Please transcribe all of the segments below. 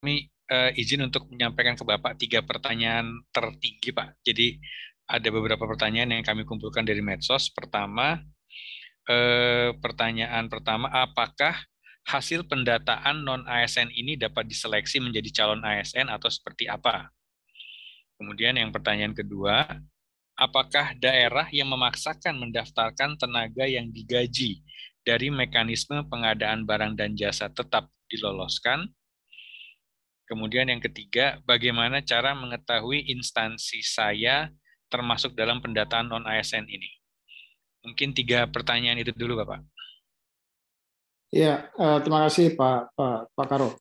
kami uh, izin untuk menyampaikan ke Bapak tiga pertanyaan tertinggi, Pak. Jadi ada beberapa pertanyaan yang kami kumpulkan dari medsos. Pertama, eh, pertanyaan pertama, apakah hasil pendataan non-ASN ini dapat diseleksi menjadi calon ASN atau seperti apa? Kemudian yang pertanyaan kedua, apakah daerah yang memaksakan mendaftarkan tenaga yang digaji dari mekanisme pengadaan barang dan jasa tetap diloloskan? Kemudian yang ketiga, bagaimana cara mengetahui instansi saya termasuk dalam pendataan non-ASN ini? Mungkin tiga pertanyaan itu dulu, Bapak. Ya, eh, terima kasih Pak, Pak, Pak Karo.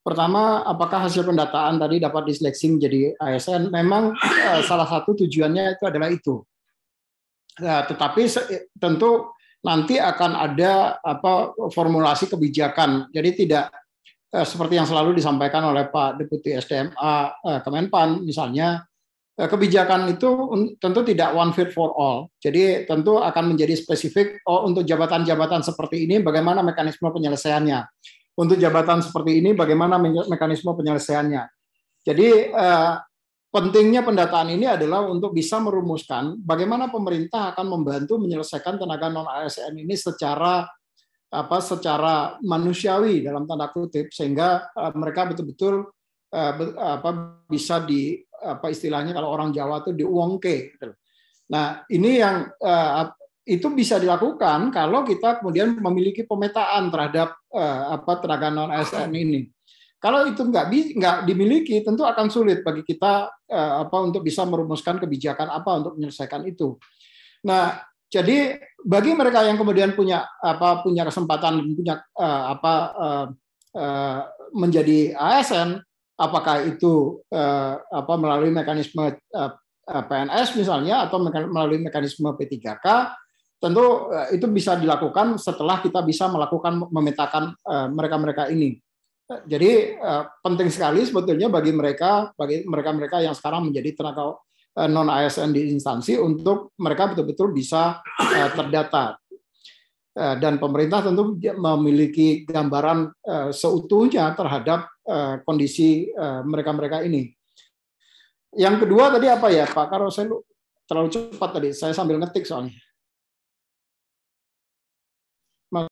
Pertama, apakah hasil pendataan tadi dapat diseleksi menjadi ASN? Memang eh, salah satu tujuannya itu adalah itu. Nah, tetapi tentu nanti akan ada apa formulasi kebijakan. Jadi tidak Eh, seperti yang selalu disampaikan oleh Pak Deputi SDMA eh, Kemenpan misalnya eh, kebijakan itu tentu tidak one fit for all. Jadi tentu akan menjadi spesifik oh, untuk jabatan-jabatan seperti ini bagaimana mekanisme penyelesaiannya. Untuk jabatan seperti ini bagaimana mekanisme penyelesaiannya. Jadi eh, pentingnya pendataan ini adalah untuk bisa merumuskan bagaimana pemerintah akan membantu menyelesaikan tenaga non ASN ini secara apa secara manusiawi dalam tanda kutip sehingga eh, mereka betul-betul eh, apa bisa di apa istilahnya kalau orang Jawa itu diuongke Nah, ini yang eh, itu bisa dilakukan kalau kita kemudian memiliki pemetaan terhadap apa tenaga non ASN ini. Kalau itu nggak nggak dimiliki, tentu akan sulit bagi kita apa untuk bisa merumuskan kebijakan apa untuk menyelesaikan itu. Nah, jadi bagi mereka yang kemudian punya apa punya kesempatan punya uh, apa uh, uh, menjadi ASN, apakah itu uh, apa melalui mekanisme uh, PNS misalnya atau melalui mekanisme P3K, tentu uh, itu bisa dilakukan setelah kita bisa melakukan memetakan mereka mereka-mereka ini. Jadi uh, penting sekali sebetulnya bagi mereka bagi mereka-mereka yang sekarang menjadi tenaga Eh, non ASN di instansi untuk mereka betul-betul bisa eh, terdata eh, dan pemerintah tentu memiliki gambaran seutuhnya terhadap kondisi mereka-mereka ini. Yang kedua tadi apa ya Pak? Kalau saya terlalu cepat tadi, saya sambil ngetik soalnya.